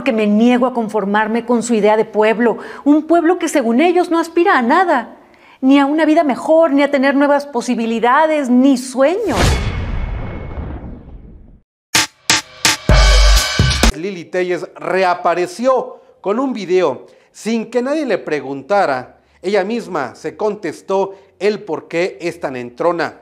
porque me niego a conformarme con su idea de pueblo, un pueblo que según ellos no aspira a nada, ni a una vida mejor, ni a tener nuevas posibilidades, ni sueños. Lili Telles reapareció con un video sin que nadie le preguntara. Ella misma se contestó el por qué es tan entrona,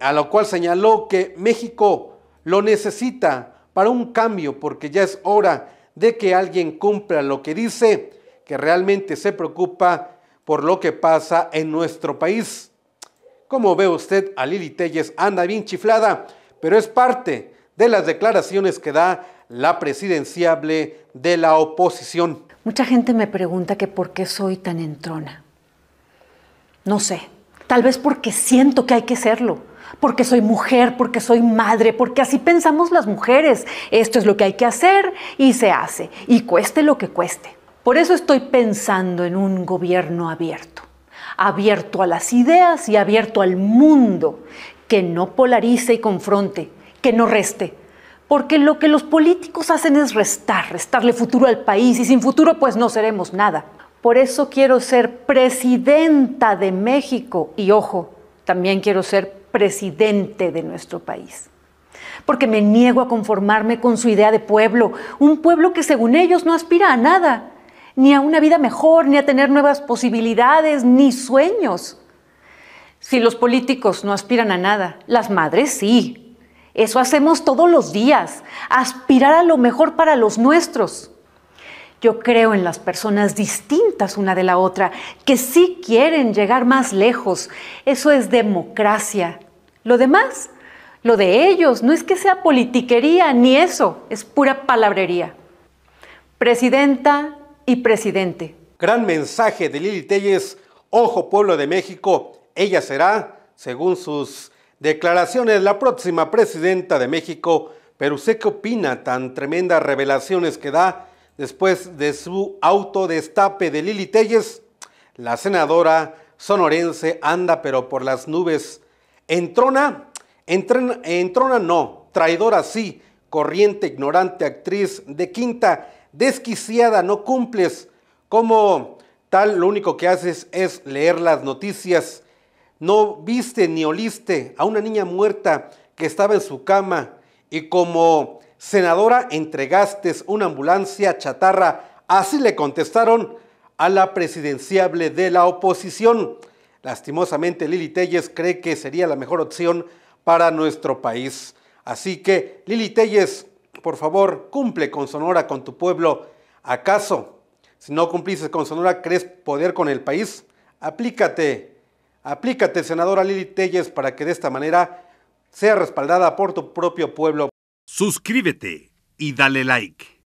a lo cual señaló que México lo necesita para un cambio, porque ya es hora de que alguien cumpla lo que dice, que realmente se preocupa por lo que pasa en nuestro país. Como ve usted, a Lili Telles anda bien chiflada, pero es parte de las declaraciones que da la presidenciable de la oposición. Mucha gente me pregunta que por qué soy tan entrona. No sé, tal vez porque siento que hay que serlo porque soy mujer, porque soy madre, porque así pensamos las mujeres. Esto es lo que hay que hacer y se hace, y cueste lo que cueste. Por eso estoy pensando en un gobierno abierto, abierto a las ideas y abierto al mundo, que no polarice y confronte, que no reste. Porque lo que los políticos hacen es restar, restarle futuro al país y sin futuro pues no seremos nada. Por eso quiero ser presidenta de México y ojo, también quiero ser presidente de nuestro país. Porque me niego a conformarme con su idea de pueblo, un pueblo que según ellos no aspira a nada, ni a una vida mejor, ni a tener nuevas posibilidades, ni sueños. Si los políticos no aspiran a nada, las madres sí. Eso hacemos todos los días, aspirar a lo mejor para los nuestros. Yo creo en las personas distintas una de la otra, que sí quieren llegar más lejos. Eso es democracia. Lo demás, lo de ellos, no es que sea politiquería ni eso, es pura palabrería. Presidenta y presidente. Gran mensaje de Lili Telles. Ojo, pueblo de México, ella será, según sus declaraciones, la próxima presidenta de México. Pero usted qué opina tan tremendas revelaciones que da Después de su autodestape de Lili Telles, la senadora sonorense anda pero por las nubes. Entrona, entrona no, traidora sí, corriente, ignorante, actriz de quinta, desquiciada, no cumples. Como tal, lo único que haces es leer las noticias. No viste ni oliste a una niña muerta que estaba en su cama y como Senadora, entregaste una ambulancia chatarra. Así le contestaron a la presidenciable de la oposición. Lastimosamente, Lili Telles cree que sería la mejor opción para nuestro país. Así que, Lili Telles, por favor, cumple con Sonora, con tu pueblo. ¿Acaso, si no cumplices con Sonora, crees poder con el país? Aplícate, aplícate, senadora Lili Telles, para que de esta manera sea respaldada por tu propio pueblo. Suscríbete y dale like.